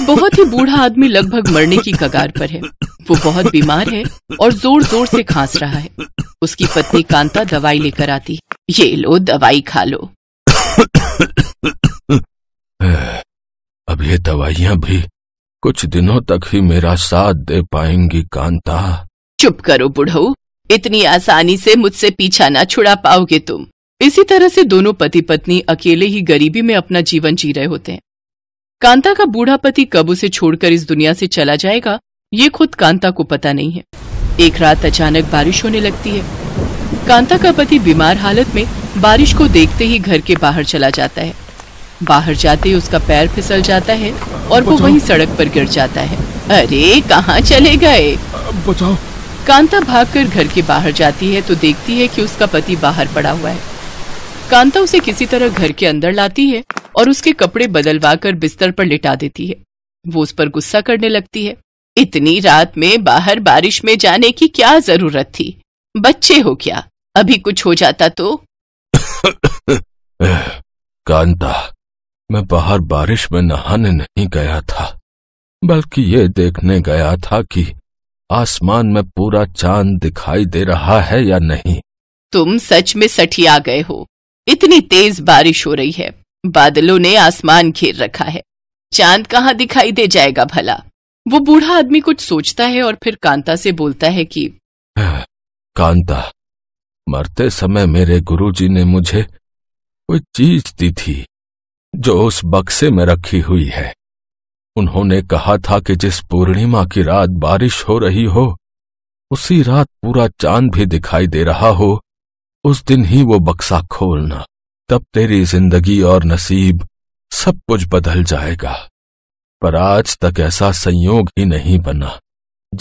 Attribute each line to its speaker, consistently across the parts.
Speaker 1: एक बहुत ही बूढ़ा आदमी लगभग मरने की कगार पर है वो बहुत बीमार है और जोर जोर से खांस रहा है उसकी पत्नी कांता दवाई लेकर आती ये लो दवाई खा लो
Speaker 2: अब ये दवाइयाँ भी कुछ दिनों तक ही मेरा साथ दे पाएंगी कांता
Speaker 1: चुप करो बुढ़ो इतनी आसानी से मुझसे पीछा ना छुड़ा पाओगे तुम इसी तरह से दोनों पति पत्नी अकेले ही गरीबी में अपना जीवन जी रहे होते हैं कांता का बूढ़ा पति कब उसे छोड़कर इस दुनिया से चला जाएगा ये खुद कांता को पता नहीं है एक रात अचानक बारिश होने लगती है कांता का पति बीमार हालत में बारिश को देखते ही घर के बाहर चला जाता है बाहर जाते ही उसका पैर फिसल जाता है और वो वहीं सड़क पर गिर जाता है अरे कहाँ चले गए बचाओ कांता भागकर घर के बाहर जाती है तो देखती है कि उसका पति बाहर पड़ा हुआ है कांता उसे किसी तरह घर के अंदर लाती है और उसके कपड़े बदलवा कर बिस्तर पर लिटा देती है वो उस पर गुस्सा करने लगती है इतनी रात में बाहर बारिश में जाने की क्या जरूरत थी बच्चे हो क्या अभी कुछ हो जाता तो
Speaker 2: कांता मैं बाहर बारिश में नहाने नहीं गया था बल्कि ये देखने गया था कि आसमान में पूरा चांद दिखाई दे रहा है या नहीं
Speaker 1: तुम सच में सठिया गए हो इतनी तेज बारिश हो रही है बादलों ने आसमान घेर रखा है चांद कहाँ दिखाई दे जाएगा भला वो बूढ़ा आदमी कुछ सोचता है और फिर कांता से बोलता है कि
Speaker 2: कांता मरते समय मेरे गुरुजी ने मुझे कोई चीज दी थी जो उस बक्से में रखी हुई है उन्होंने कहा था कि जिस पूर्णिमा की रात बारिश हो रही हो उसी रात पूरा चांद भी दिखाई दे रहा हो उस दिन ही वो बक्सा खोलना तब तेरी जिंदगी और नसीब सब कुछ बदल जाएगा पर आज तक ऐसा संयोग ही नहीं बना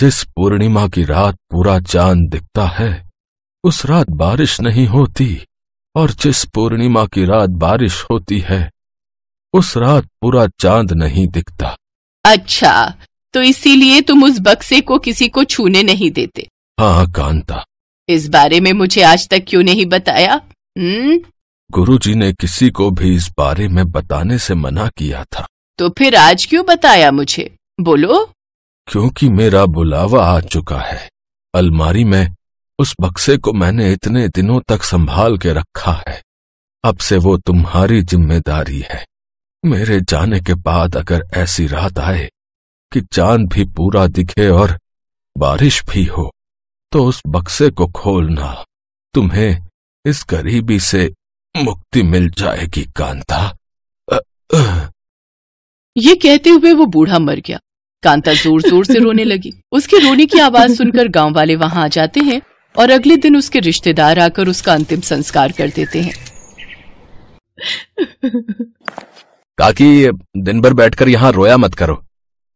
Speaker 2: जिस पूर्णिमा की रात पूरा चांद दिखता है उस रात बारिश नहीं होती और जिस पूर्णिमा की रात बारिश होती है उस रात पूरा चांद नहीं दिखता
Speaker 1: अच्छा तो इसीलिए तुम उस बक्से को किसी को छूने नहीं देते
Speaker 2: हाँ कांता
Speaker 1: इस बारे में मुझे आज तक क्यों नहीं बताया हुँ? हम्म,
Speaker 2: गुरुजी ने किसी को भी इस बारे में बताने से मना किया था
Speaker 1: तो फिर आज क्यों बताया मुझे बोलो
Speaker 2: क्योंकि मेरा बुलावा आ चुका है अलमारी में उस बक्से को मैंने इतने दिनों तक संभाल के रखा है अब से वो तुम्हारी जिम्मेदारी है मेरे जाने के बाद अगर ऐसी रात आए कि चांद भी पूरा दिखे और बारिश भी हो तो उस बक्से को खोलना तुम्हें इस गरीबी से मुक्ति मिल जाएगी कांता
Speaker 1: ये कहते हुए वो बूढ़ा मर गया कांता जोर जोर से रोने लगी उसके रोने की आवाज सुनकर गांव वाले वहां आ जाते हैं और अगले दिन उसके रिश्तेदार आकर उसका अंतिम संस्कार कर देते हैं
Speaker 2: काकी दिन भर बैठकर यहाँ रोया मत करो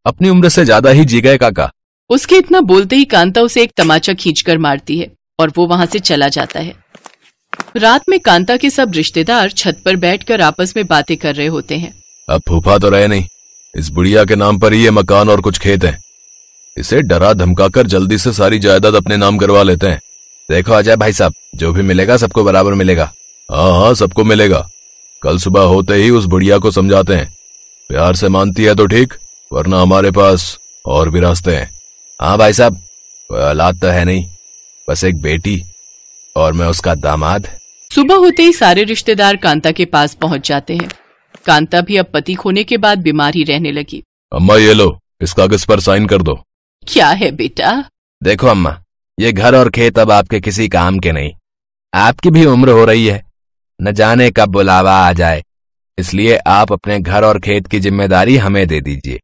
Speaker 2: अपनी उम्र से ज्यादा ही जी गए काका
Speaker 1: उसके इतना बोलते ही कांता उसे एक तमाचा खींचकर मारती है और वो वहाँ से चला जाता है रात में कांता के सब रिश्तेदार छत पर बैठकर आपस में बातें कर रहे होते हैं
Speaker 2: अब फूफा तो रहे नहीं इस बुढ़िया के नाम पर ही ये मकान और कुछ खेत है इसे डरा धमकाकर जल्दी से सारी जायदाद अपने नाम करवा लेते हैं देखो अजय भाई साहब जो भी मिलेगा सबको बराबर मिलेगा हाँ हाँ सबको मिलेगा कल सुबह होते ही उस बुढ़िया को समझाते हैं प्यार से मानती है तो ठीक वरना हमारे पास और भी रास्ते हैं हाँ भाई साहब कोई औलाद तो है नहीं बस एक बेटी और मैं उसका दामाद
Speaker 1: सुबह होते ही सारे रिश्तेदार कांता के पास पहुंच जाते हैं कांता भी अब पति खोने के बाद बीमार ही रहने लगी
Speaker 2: अम्मा ये लो इस कागज पर साइन कर दो
Speaker 1: क्या है बेटा
Speaker 2: देखो अम्मा ये घर और खेत अब आपके किसी काम के नहीं आपकी भी उम्र हो रही है न जाने कब बुलावा आ जाए इसलिए आप अपने घर और खेत की जिम्मेदारी हमें दे दीजिए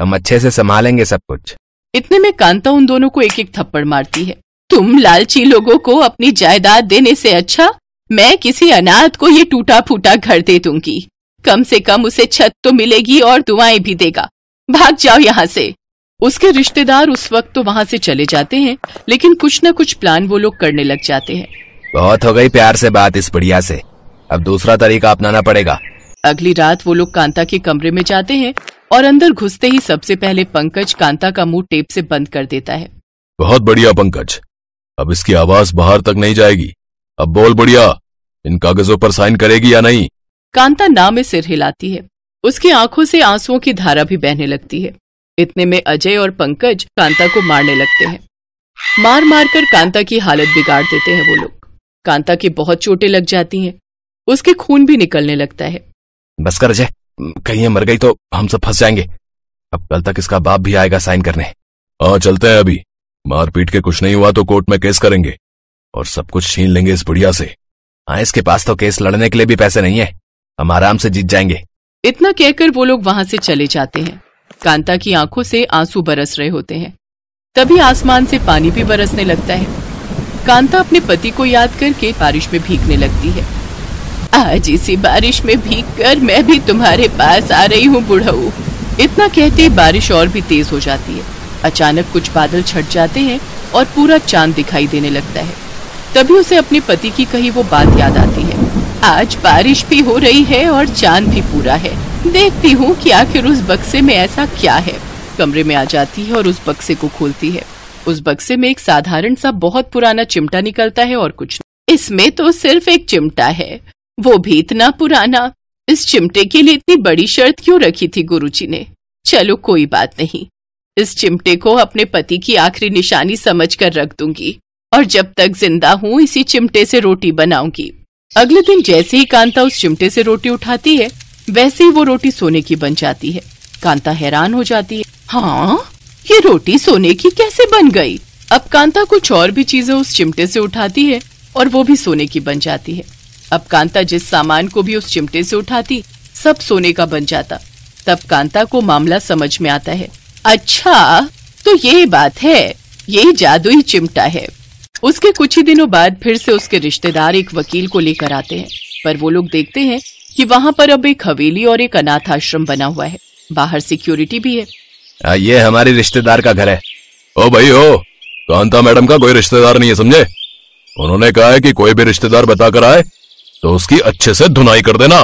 Speaker 2: हम अच्छे से संभालेंगे सब कुछ
Speaker 1: इतने में कांता उन दोनों को एक एक थप्पड़ मारती है तुम लालची लोगों को अपनी जायदाद देने से अच्छा मैं किसी अनाथ को ये टूटा फूटा घर दे दूंगी कम से कम उसे छत तो मिलेगी और दुआएं भी देगा भाग जाओ यहाँ से उसके रिश्तेदार उस वक्त तो वहाँ से चले जाते हैं लेकिन कुछ न कुछ प्लान वो लोग करने लग जाते हैं
Speaker 2: बहुत हो गई प्यार से बात इस बढ़िया से अब दूसरा तरीका अपनाना पड़ेगा
Speaker 1: अगली रात वो लोग कांता के कमरे में जाते हैं और अंदर घुसते ही सबसे पहले पंकज कांता का मुंह टेप से बंद कर देता है
Speaker 2: बहुत बढ़िया पंकज अब इसकी आवाज बाहर तक नहीं जाएगी अब बोल बुढ़िया इन कागजों पर साइन करेगी या नहीं
Speaker 1: कांता ना में सिर हिलाती है उसकी आंखों से आंसुओं की धारा भी बहने लगती है इतने में अजय और पंकज कांता को मारने लगते हैं मार मार कर कांता की हालत बिगाड़ देते हैं वो लोग कांता की बहुत चोटें लग जाती हैं उसके खून भी निकलने लगता है
Speaker 2: बस कर अजय कहीं मर गई तो हम सब फंस जाएंगे अब कल तक इसका बाप भी आएगा साइन करने हाँ चलते हैं अभी मारपीट के कुछ नहीं हुआ तो कोर्ट में केस करेंगे और सब कुछ छीन लेंगे इस बुढ़िया से हाँ इसके पास तो केस लड़ने के लिए भी पैसे नहीं है हम आराम से जीत जाएंगे
Speaker 1: इतना कहकर वो लोग वहाँ से चले जाते हैं कांता की आंखों से आंसू बरस रहे होते हैं तभी आसमान से पानी भी बरसने लगता है कांता अपने पति को याद करके बारिश में भीगने लगती है आज इसी बारिश में भीग कर मैं भी तुम्हारे पास आ रही हूँ बुढ़ऊ इतना कहते बारिश और भी तेज हो जाती है अचानक कुछ बादल छट जाते हैं और पूरा चांद दिखाई देने लगता है तभी उसे अपने पति की कही वो बात याद आती है आज बारिश भी हो रही है और चांद भी पूरा है देखती हूँ कि आखिर उस बक्से में ऐसा क्या है कमरे में आ जाती है और उस बक्से को खोलती है उस बक्से में एक साधारण सा बहुत पुराना चिमटा निकलता है और कुछ इसमें तो सिर्फ एक चिमटा है वो भी इतना पुराना इस चिमटे के लिए इतनी बड़ी शर्त क्यों रखी थी गुरुजी ने चलो कोई बात नहीं इस चिमटे को अपने पति की आखिरी निशानी समझ कर रख दूंगी और जब तक जिंदा हूँ इसी चिमटे से रोटी बनाऊंगी अगले दिन जैसे ही कांता उस चिमटे से रोटी उठाती है वैसे ही वो रोटी सोने की बन जाती है कांता हैरान हो जाती है हाँ ये रोटी सोने की कैसे बन गई अब कांता कुछ और भी चीजें उस चिमटे से उठाती है और वो भी सोने की बन जाती है अब कांता जिस सामान को भी उस चिमटे से उठाती सब सोने का बन जाता तब कांता को मामला समझ में आता है अच्छा तो ये बात है ये जादुई चिमटा है उसके कुछ ही दिनों बाद फिर से उसके रिश्तेदार एक वकील को लेकर आते हैं पर वो लोग देखते हैं कि वहाँ पर अब एक हवेली और एक अनाथ आश्रम बना हुआ है बाहर सिक्योरिटी भी है
Speaker 2: आ, हाँ, ये हमारे रिश्तेदार का घर है ओ भाई ओ कांता मैडम का कोई रिश्तेदार नहीं है समझे उन्होंने कहा है कि कोई भी रिश्तेदार बताकर आए तो उसकी अच्छे से धुनाई कर देना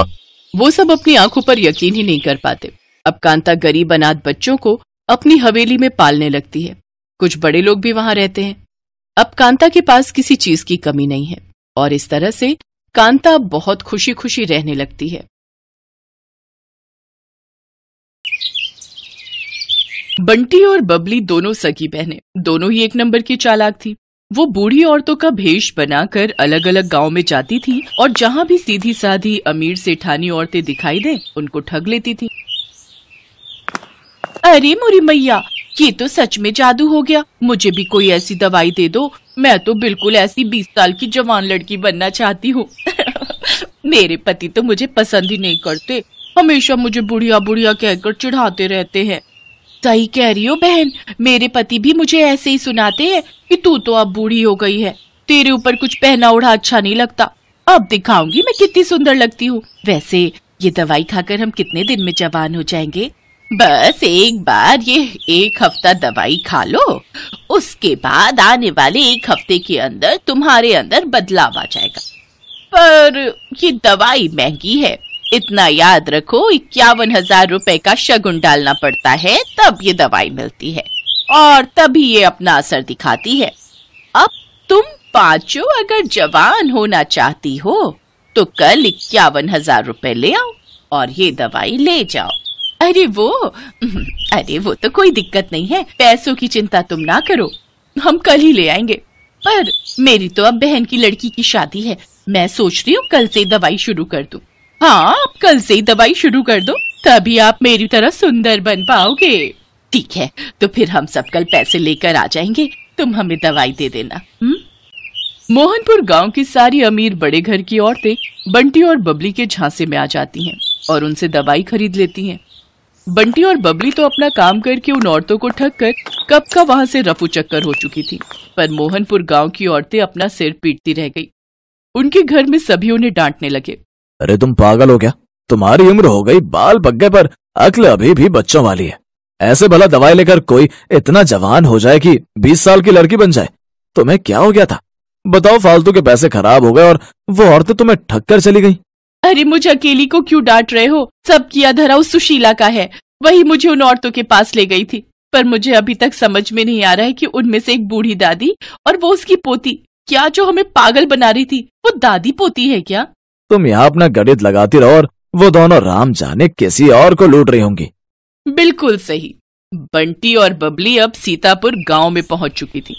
Speaker 1: वो सब अपनी आंखों पर यकीन ही नहीं कर पाते अब कांता गरीब अनाथ बच्चों को अपनी हवेली में पालने लगती है कुछ बड़े लोग भी वहां रहते हैं अब कांता के पास किसी चीज की कमी नहीं है और इस तरह से कांता बहुत खुशी खुशी रहने लगती है बंटी और बबली दोनों सगी बहने दोनों ही एक नंबर की चालाक थी वो बूढ़ी औरतों का भेष बनाकर अलग अलग गांव में जाती थी और जहां भी सीधी साधी अमीर से ठानी औरतें दिखाई दें उनको ठग लेती थी अरे मोरी मैया ये तो सच में जादू हो गया मुझे भी कोई ऐसी दवाई दे दो मैं तो बिल्कुल ऐसी बीस साल की जवान लड़की बनना चाहती हूँ मेरे पति तो मुझे पसंद ही नहीं करते हमेशा मुझे बुढ़िया बुढ़िया कहकर चिढ़ाते रहते हैं सही कह रही हो बहन मेरे पति भी मुझे ऐसे ही सुनाते हैं कि तू तो अब बूढ़ी हो गई है तेरे ऊपर कुछ पहना ओढ़ा अच्छा नहीं लगता अब दिखाऊंगी मैं कितनी सुंदर लगती हूँ वैसे ये दवाई खाकर हम कितने दिन में जवान हो जाएंगे बस एक बार ये एक हफ्ता दवाई खा लो उसके बाद आने वाले एक हफ्ते के अंदर तुम्हारे अंदर बदलाव आ जाएगा पर ये दवाई महंगी है इतना याद रखो इक्यावन हजार रूपए का शगुन डालना पड़ता है तब ये दवाई मिलती है और तभी ये अपना असर दिखाती है अब तुम पांचो अगर जवान होना चाहती हो तो कल इक्यावन हजार रूपए ले आओ और ये दवाई ले जाओ अरे वो अरे वो तो कोई दिक्कत नहीं है पैसों की चिंता तुम ना करो हम कल ही ले आएंगे पर मेरी तो अब बहन की लड़की की शादी है मैं सोच रही हूँ कल से दवाई शुरू कर दूँ हाँ आप कल से ही दवाई शुरू कर दो तभी आप मेरी तरह सुंदर बन पाओगे ठीक है तो फिर हम सब कल पैसे लेकर आ जाएंगे तुम हमें दवाई दे देना मोहनपुर गांव की सारी अमीर बड़े घर की औरतें बंटी और बबली के झांसे में आ जाती हैं और उनसे दवाई खरीद लेती हैं बंटी और बबली तो अपना काम करके उन औरतों को ठग कर कब का वहाँ से रफू चक्कर हो चुकी थी पर मोहनपुर गांव की औरतें अपना सिर पीटती रह गई उनके घर में सभी उन्हें डांटने लगे
Speaker 2: अरे तुम पागल हो गया तुम्हारी उम्र हो गई बाल बग्गे पर अकल अभी भी बच्चों वाली है ऐसे भला दवाई लेकर कोई इतना जवान हो जाए कि बीस साल की लड़की बन जाए तुम्हें क्या हो गया था बताओ फालतू के पैसे खराब हो गए और वो औरतें तुम्हें ठग कर चली गई
Speaker 1: अरे मुझे अकेली को क्यों डांट रहे हो सब किया धरा उस सुशीला का है वही मुझे उन औरतों के पास ले गई थी पर मुझे अभी तक समझ में नहीं आ रहा है कि उनमें से एक बूढ़ी दादी और वो उसकी पोती क्या जो हमें पागल बना रही थी वो दादी पोती है क्या
Speaker 2: तुम यहाँ अपना गणित लगाती रहो और वो दोनों राम जाने किसी और को लूट रही होंगी
Speaker 1: बिल्कुल सही बंटी और बबली अब सीतापुर गांव में पहुंच चुकी थी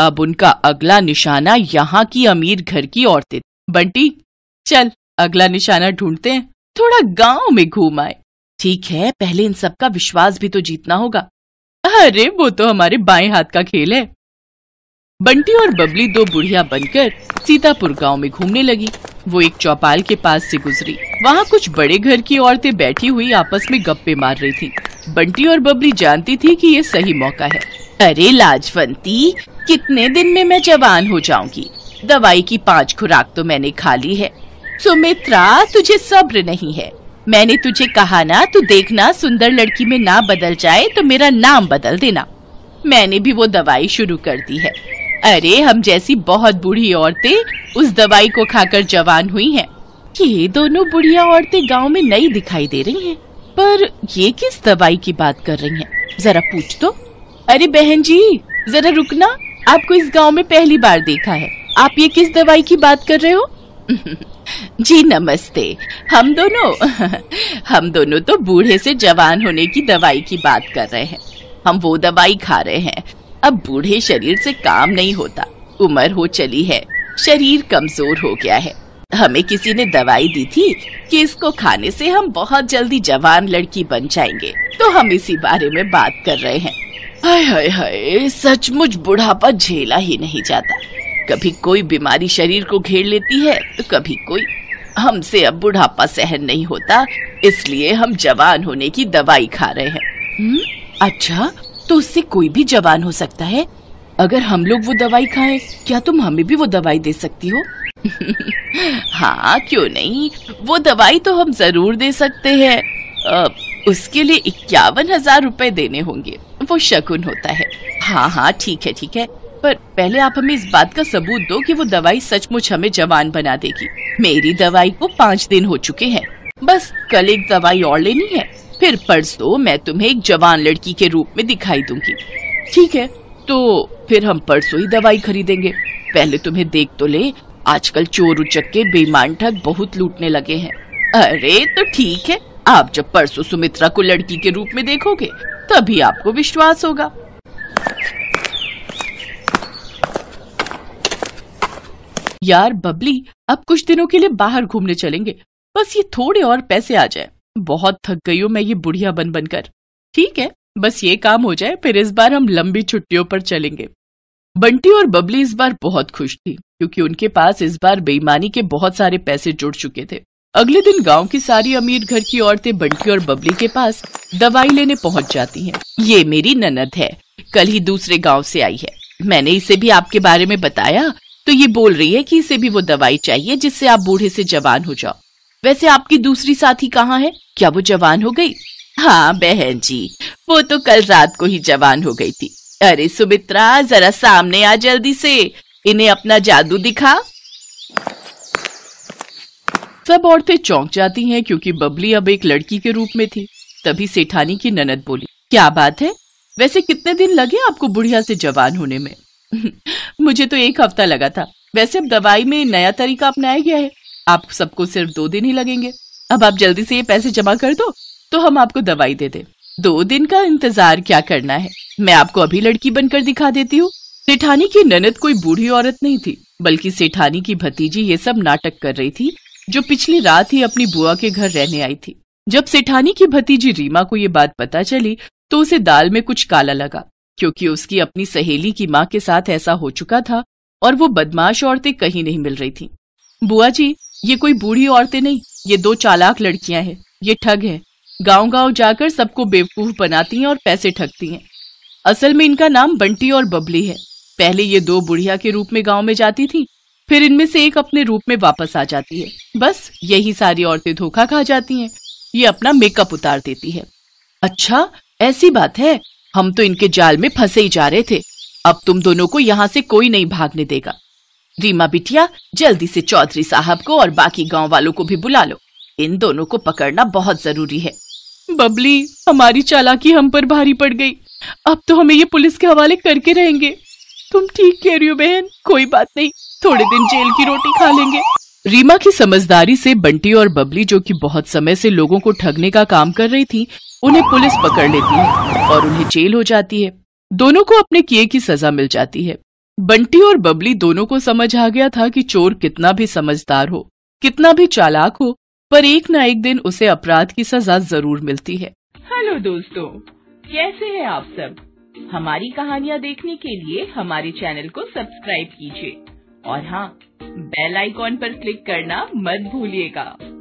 Speaker 1: अब उनका अगला निशाना यहाँ की अमीर घर की औरतें बंटी चल अगला निशाना ढूंढते हैं थोड़ा गांव में घूम आए ठीक है पहले इन सबका विश्वास भी तो जीतना होगा अरे वो तो हमारे बाएं हाथ का खेल है बंटी और बबली दो बुढ़िया बनकर सीतापुर गांव में घूमने लगी वो एक चौपाल के पास से गुजरी वहाँ कुछ बड़े घर की औरतें बैठी हुई आपस में गप्पे मार रही थी बंटी और बबली जानती थी कि ये सही मौका है अरे लाजवंती कितने दिन में मैं जवान हो जाऊंगी दवाई की पांच खुराक तो मैंने खा ली है सुमित्रा तुझे सब्र नहीं है मैंने तुझे कहा ना तू देखना सुंदर लड़की में ना बदल जाए तो मेरा नाम बदल देना मैंने भी वो दवाई शुरू कर दी है अरे हम जैसी बहुत बूढ़ी औरतें उस दवाई को खाकर जवान हुई हैं। ये दोनों बुढ़िया औरतें गांव में नई दिखाई दे रही हैं, पर ये किस दवाई की बात कर रही हैं? जरा पूछ तो अरे बहन जी जरा रुकना आपको इस गांव में पहली बार देखा है आप ये किस दवाई की बात कर रहे हो जी नमस्ते हम दोनों हम दोनों तो बूढ़े से जवान होने की दवाई की बात कर रहे हैं हम वो दवाई खा रहे हैं अब बूढ़े शरीर से काम नहीं होता उम्र हो चली है शरीर कमजोर हो गया है हमें किसी ने दवाई दी थी कि इसको खाने से हम बहुत जल्दी जवान लड़की बन जाएंगे तो हम इसी बारे में बात कर रहे हैं हाय हाय हाय सचमुच बुढ़ापा झेला ही नहीं जाता कभी कोई बीमारी शरीर को घेर लेती है तो कभी कोई हमसे अब बुढ़ापा सहन नहीं होता इसलिए हम जवान होने की दवाई खा रहे हैं हुँ? हम्म, अच्छा तो उससे कोई भी जवान हो सकता है अगर हम लोग वो दवाई खाएं क्या तुम हमें भी वो दवाई दे सकती हो हाँ क्यों नहीं वो दवाई तो हम जरूर दे सकते हैं उसके लिए इक्यावन हजार रूपए देने होंगे वो शकुन होता है हाँ हाँ ठीक है ठीक है पर पहले आप हमें इस बात का सबूत दो कि वो दवाई सचमुच हमें जवान बना देगी मेरी दवाई को पाँच दिन हो चुके हैं बस कल एक दवाई और लेनी है फिर परसों तो मैं तुम्हें एक जवान लड़की के रूप में दिखाई दूंगी ठीक है तो फिर हम परसों ही दवाई खरीदेंगे पहले तुम्हें देख तो ले आजकल चोर उचक के बेईमान ठग बहुत लूटने लगे हैं अरे तो ठीक है आप जब परसों सुमित्रा को लड़की के रूप में देखोगे तभी आपको विश्वास होगा यार बबली अब कुछ दिनों के लिए बाहर घूमने चलेंगे बस ये थोड़े और पैसे आ जाए बहुत थक गई हूँ मैं ये बुढ़िया बन बनकर ठीक है बस ये काम हो जाए फिर इस बार हम लंबी छुट्टियों पर चलेंगे बंटी और बबली इस बार बहुत खुश थी क्योंकि उनके पास इस बार बेईमानी के बहुत सारे पैसे जुड़ चुके थे अगले दिन गांव की सारी अमीर घर की औरतें बंटी और बबली के पास दवाई लेने पहुंच जाती हैं। ये मेरी ननद है कल ही दूसरे गांव से आई है मैंने इसे भी आपके बारे में बताया तो ये बोल रही है कि इसे भी वो दवाई चाहिए जिससे आप बूढ़े से जवान हो जाओ वैसे आपकी दूसरी साथी कहाँ है क्या वो जवान हो गई हाँ बहन जी वो तो कल रात को ही जवान हो गई थी अरे सुमित्रा जरा सामने आ जल्दी से इन्हें अपना जादू दिखा सब औरतें चौंक जाती हैं क्योंकि बबली अब एक लड़की के रूप में थी तभी सेठानी की ननद बोली क्या बात है वैसे कितने दिन लगे आपको बुढ़िया से जवान होने में मुझे तो एक हफ्ता लगा था वैसे अब दवाई में नया तरीका अपनाया गया है आप सबको सिर्फ दो दिन ही लगेंगे अब आप जल्दी से ये पैसे जमा कर दो तो हम आपको दवाई दे दे दो दिन का इंतजार क्या करना है मैं आपको अभी लड़की बनकर दिखा देती हूँ सेठानी की ननद कोई बूढ़ी औरत नहीं थी बल्कि सेठानी की भतीजी ये सब नाटक कर रही थी जो पिछली रात ही अपनी बुआ के घर रहने आई थी जब सेठानी की भतीजी रीमा को ये बात पता चली तो उसे दाल में कुछ काला लगा क्योंकि उसकी अपनी सहेली की माँ के साथ ऐसा हो चुका था और वो बदमाश औरतें कहीं नहीं मिल रही थी बुआ जी ये कोई बूढ़ी औरतें नहीं ये दो चालाक लड़कियां हैं ये ठग है गांव गांव जाकर सबको बेवकूफ बनाती हैं और पैसे ठगती हैं असल में इनका नाम बंटी और बबली है पहले ये दो बुढ़िया के रूप में गाँव में जाती थी फिर इनमें से एक अपने रूप में वापस आ जाती है बस यही सारी औरतें धोखा खा जाती हैं ये अपना मेकअप उतार देती है अच्छा ऐसी बात है हम तो इनके जाल में फंसे ही जा रहे थे अब तुम दोनों को यहाँ से कोई नहीं भागने देगा रीमा बिटिया जल्दी से चौधरी साहब को और बाकी गांव वालों को भी बुला लो इन दोनों को पकड़ना बहुत जरूरी है बबली हमारी चालाकी हम पर भारी पड़ गई अब तो हमें ये पुलिस के हवाले करके रहेंगे तुम ठीक कह रही हो बहन कोई बात नहीं थोड़े दिन जेल की रोटी खा लेंगे रीमा की समझदारी से बंटी और बबली जो कि बहुत समय से लोगों को ठगने का काम कर रही थी उन्हें पुलिस पकड़ लेती है और उन्हें जेल हो जाती है दोनों को अपने किए की सजा मिल जाती है बंटी और बबली दोनों को समझ आ गया था कि चोर कितना भी समझदार हो कितना भी चालाक हो पर एक ना एक दिन उसे अपराध की सजा जरूर मिलती है हेलो दोस्तों कैसे हैं आप सब हमारी कहानियाँ देखने के लिए हमारे चैनल को सब्सक्राइब कीजिए और हाँ बेल आइकॉन पर क्लिक करना मत भूलिएगा